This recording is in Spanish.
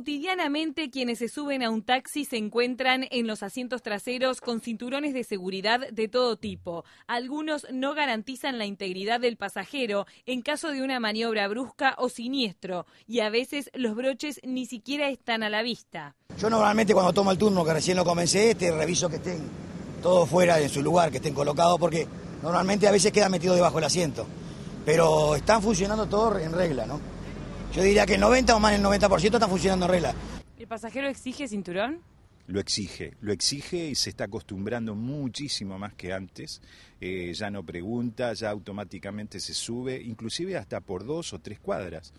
cotidianamente quienes se suben a un taxi se encuentran en los asientos traseros con cinturones de seguridad de todo tipo. Algunos no garantizan la integridad del pasajero en caso de una maniobra brusca o siniestro y a veces los broches ni siquiera están a la vista. Yo normalmente cuando tomo el turno, que recién lo comencé, este, reviso que estén todos fuera de su lugar, que estén colocados porque normalmente a veces queda metido debajo del asiento. Pero están funcionando todos en regla, ¿no? Yo diría que el 90 o más el 90% está funcionando en regla. ¿El pasajero exige cinturón? lo exige, lo exige y se está acostumbrando muchísimo más que antes, eh, ya no pregunta, ya automáticamente se sube, inclusive hasta por dos o tres cuadras.